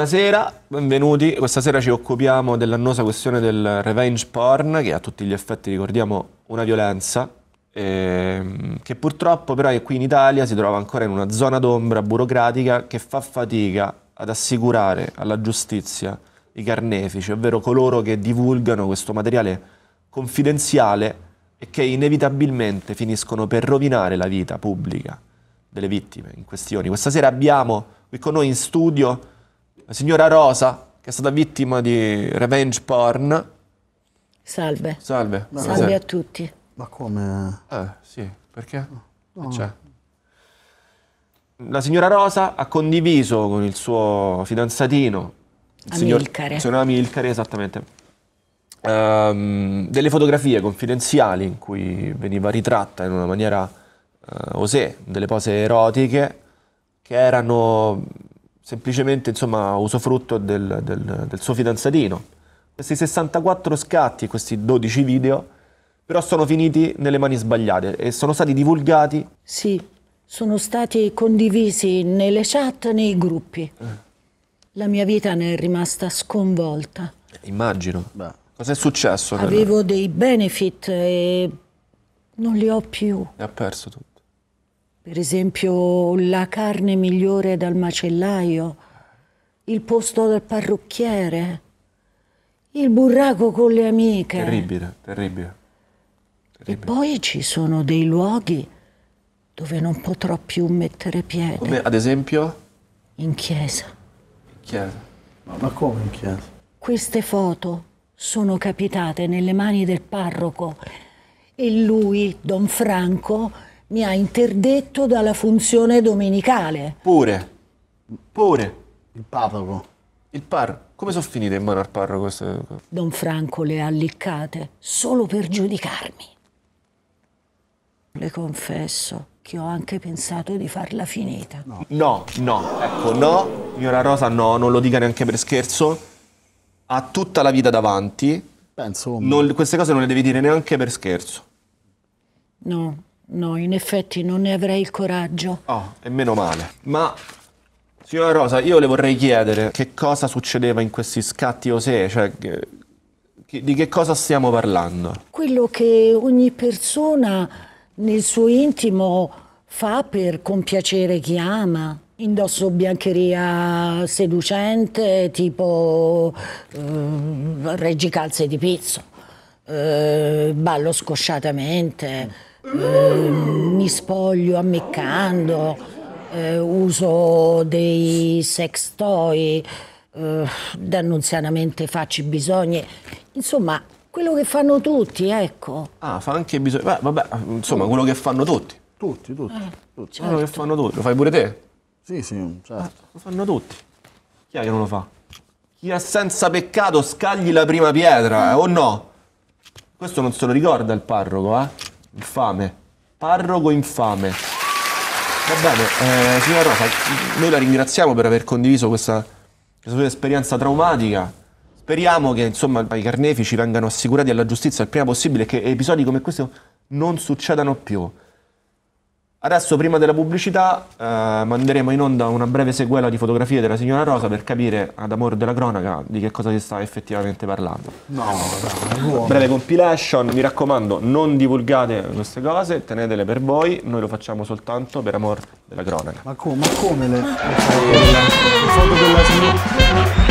Buonasera, benvenuti. Questa sera ci occupiamo dell'annosa questione del revenge porn, che a tutti gli effetti ricordiamo una violenza, ehm, che purtroppo però qui in Italia si trova ancora in una zona d'ombra burocratica che fa fatica ad assicurare alla giustizia i carnefici, ovvero coloro che divulgano questo materiale confidenziale e che inevitabilmente finiscono per rovinare la vita pubblica delle vittime in questione. Questa sera abbiamo qui con noi in studio la signora Rosa, che è stata vittima di revenge porn. Salve. Salve. Ma- Salve a tutti. Ma come? Eh, sì, perché? No. Cioè, la signora Rosa ha condiviso con il suo fidanzatino, Amilcare. il signor Amilcare, esattamente, ehm, delle fotografie confidenziali in cui veniva ritratta in una maniera eh, osè, delle pose erotiche che erano semplicemente insomma, usufrutto del, del, del suo fidanzatino. Questi 64 scatti, e questi 12 video, però sono finiti nelle mani sbagliate e sono stati divulgati. Sì, sono stati condivisi nelle chat, nei gruppi. Eh. La mia vita ne è rimasta sconvolta. Immagino. Beh. Cos'è successo? Avevo dei benefit e non li ho più. Ne ha perso tutto per esempio la carne migliore dal macellaio, il posto del parrucchiere, il burraco con le amiche. Terribile, terribile. terribile. E poi ci sono dei luoghi dove non potrò più mettere piede. Come ad esempio? In chiesa. In chiesa? Ma, ma come in chiesa? Queste foto sono capitate nelle mani del parroco e lui, Don Franco, mi ha interdetto dalla funzione domenicale. Pure, pure. Il parroco. Il parroco. Come sono finite in mano al parroco queste... Don Franco le ha alliccate solo per giudicarmi. Le confesso che ho anche pensato di farla finita. No, no, no. ecco, no. Signora Rosa, no, non lo dica neanche per scherzo. Ha tutta la vita davanti. Penso. Non, queste cose non le devi dire neanche per scherzo. No, No, in effetti non ne avrei il coraggio. Oh, e meno male. Ma Signora Rosa, io le vorrei chiedere che cosa succedeva in questi scatti osè, cioè di che cosa stiamo parlando? Quello che ogni persona nel suo intimo fa per compiacere chi ama. Indosso biancheria seducente, tipo eh, reggicalze di pizzo, eh, ballo scosciatamente. Mm eh, mi spoglio ammiccando, eh, uso dei sex toy, eh, dannunzianamente faccio i bisogni, insomma quello che fanno tutti, ecco. Ah, fa anche i bisogni, vabbè, insomma quello che fanno tutti. Tutti, tutti. Eh, tutti. Certo. Quello che fanno tutti, lo fai pure te? Sì, sì, certo. Ah, lo fanno tutti. Chi è che non lo fa? Chi è senza peccato scagli la prima pietra, eh, o no? Questo non se lo ricorda il parroco, eh? Infame. Parroco infame. Va bene, eh, signora Rosa, noi la ringraziamo per aver condiviso questa, questa sua esperienza traumatica. Speriamo che insomma, i carnefici vengano assicurati alla giustizia il prima possibile e che episodi come questo non succedano più. Adesso, prima della pubblicità, eh, manderemo in onda una breve sequela di fotografie della signora Rosa per capire, ad amor della cronaca, di che cosa si sta effettivamente parlando. No, no, breve compilation. Mi raccomando, non divulgate queste cose, tenetele per voi. Noi lo facciamo soltanto per amor della cronaca. Ma, co ma come le, le foto della signora?